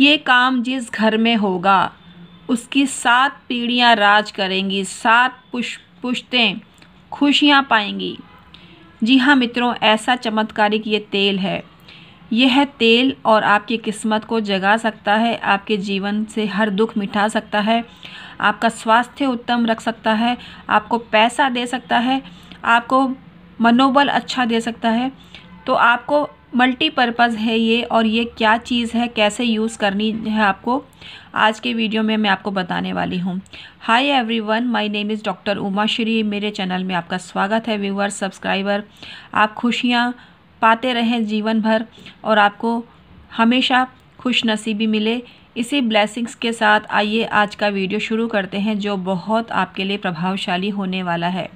ये काम जिस घर में होगा उसकी सात पीढ़ियाँ राज करेंगी सात पुश पुश्तें खुशियाँ पाएंगी जी हाँ मित्रों ऐसा चमत्कारिक ये तेल है यह तेल और आपकी किस्मत को जगा सकता है आपके जीवन से हर दुख मिटा सकता है आपका स्वास्थ्य उत्तम रख सकता है आपको पैसा दे सकता है आपको मनोबल अच्छा दे सकता है तो आपको मल्टीपर्पज़ है ये और ये क्या चीज़ है कैसे यूज़ करनी है आपको आज के वीडियो में मैं आपको बताने वाली हूँ hi everyone my name is doctor Uma Shri मेरे चैनल में आपका स्वागत है व्यूअर सब्सक्राइबर आप खुशियाँ पाते रहें जीवन भर और आपको हमेशा खुश नसीबी मिले इसी ब्लेसिंग्स के साथ आइए आज का वीडियो शुरू करते हैं जो बहुत आपके लिए प्रभावशाली होने वाला है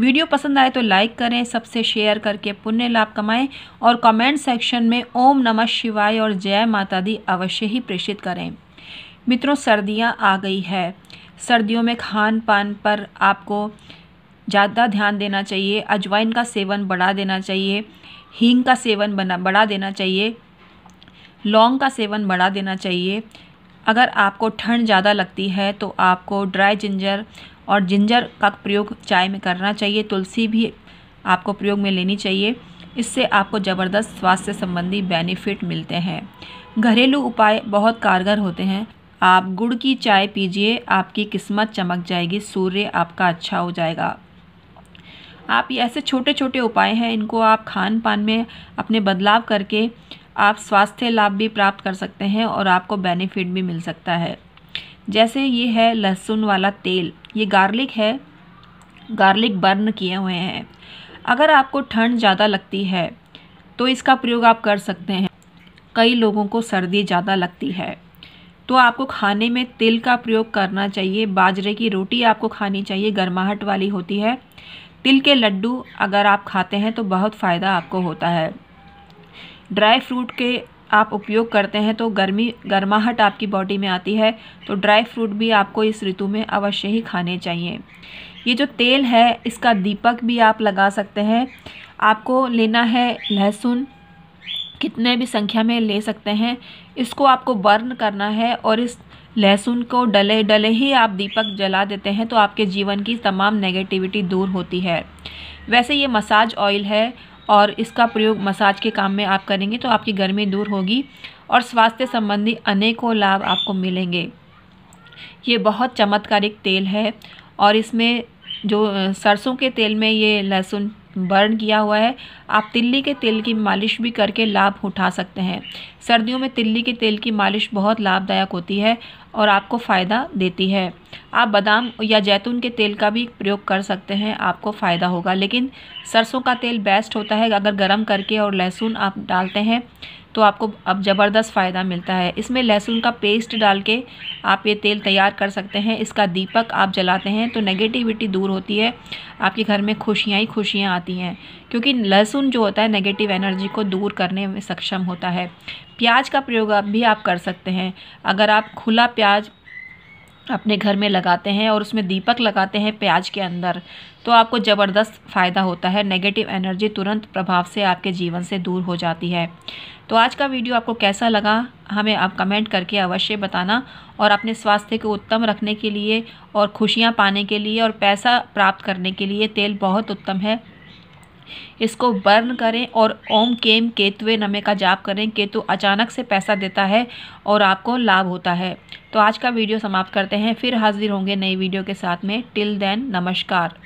वीडियो पसंद आए तो लाइक करें सबसे शेयर करके पुण्य लाभ कमाएं और कमेंट सेक्शन में ओम नमः शिवाय और जय माता दी अवश्य ही प्रेषित करें मित्रों सर्दियाँ आ गई है सर्दियों में खान पान पर आपको ज़्यादा ध्यान देना चाहिए अजवाइन का सेवन बढ़ा देना चाहिए हींग का सेवन बना बढ़ा देना चाहिए लौंग का सेवन बढ़ा देना चाहिए अगर आपको ठंड ज़्यादा लगती है तो आपको ड्राई जिंजर और जिंजर का प्रयोग चाय में करना चाहिए तुलसी भी आपको प्रयोग में लेनी चाहिए इससे आपको ज़बरदस्त स्वास्थ्य संबंधी बेनिफिट मिलते हैं घरेलू उपाय बहुत कारगर होते हैं आप गुड़ की चाय पीजिए आपकी किस्मत चमक जाएगी सूर्य आपका अच्छा हो जाएगा आप ये ऐसे छोटे छोटे उपाय हैं इनको आप खान पान में अपने बदलाव करके आप स्वास्थ्य लाभ भी प्राप्त कर सकते हैं और आपको बेनिफिट भी मिल सकता है जैसे ये है लहसुन वाला तेल ये गार्लिक है गार्लिक बर्न किए हुए हैं अगर आपको ठंड ज़्यादा लगती है तो इसका प्रयोग आप कर सकते हैं कई लोगों को सर्दी ज़्यादा लगती है तो आपको खाने में तिल का प्रयोग करना चाहिए बाजरे की रोटी आपको खानी चाहिए गर्माहट वाली होती है तिल के लड्डू अगर आप खाते हैं तो बहुत फ़ायदा आपको होता है ड्राई फ्रूट के आप उपयोग करते हैं तो गर्मी गर्माहट आपकी बॉडी में आती है तो ड्राई फ्रूट भी आपको इस ऋतु में अवश्य ही खाने चाहिए ये जो तेल है इसका दीपक भी आप लगा सकते हैं आपको लेना है लहसुन कितने भी संख्या में ले सकते हैं इसको आपको बर्न करना है और इस लहसुन को डले डले ही आप दीपक जला देते हैं तो आपके जीवन की तमाम नेगेटिविटी दूर होती है वैसे ये मसाज ऑयल है और इसका प्रयोग मसाज के काम में आप करेंगे तो आपकी गर्मी दूर होगी और स्वास्थ्य संबंधी अनेकों लाभ आपको मिलेंगे ये बहुत चमत्कारिक तेल है और इसमें जो सरसों के तेल में ये लहसुन बर्न किया हुआ है आप तिल्ली के तेल की मालिश भी करके लाभ उठा सकते हैं सर्दियों में तिल्ली के तेल की मालिश बहुत लाभदायक होती है और आपको फ़ायदा देती है आप बादाम या जैतून के तेल का भी प्रयोग कर सकते हैं आपको फ़ायदा होगा लेकिन सरसों का तेल बेस्ट होता है अगर गर्म करके और लहसुन आप डालते हैं तो आपको अब ज़बरदस्त फ़ायदा मिलता है इसमें लहसुन का पेस्ट डाल के आप ये तेल तैयार कर सकते हैं इसका दीपक आप जलाते हैं तो नेगेटिविटी दूर होती है आपके घर में खुशियाँ ही खुशियाँ आती हैं क्योंकि लहसुन जो होता है नेगेटिव एनर्जी को दूर करने में सक्षम होता है प्याज का प्रयोग आप भी आप कर सकते हैं अगर आप खुला प्याज अपने घर में लगाते हैं और उसमें दीपक लगाते हैं प्याज के अंदर तो आपको ज़बरदस्त फ़ायदा होता है नेगेटिव एनर्जी तुरंत प्रभाव से आपके जीवन से दूर हो जाती है तो आज का वीडियो आपको कैसा लगा हमें आप कमेंट करके अवश्य बताना और अपने स्वास्थ्य को उत्तम रखने के लिए और खुशियाँ पाने के लिए और पैसा प्राप्त करने के लिए तेल बहुत उत्तम है इसको बर्न करें और ओम केम केतुए नमे का जाप करें केतु अचानक से पैसा देता है और आपको लाभ होता है तो आज का वीडियो समाप्त करते हैं फिर हाजिर होंगे नई वीडियो के साथ में टिल देन नमस्कार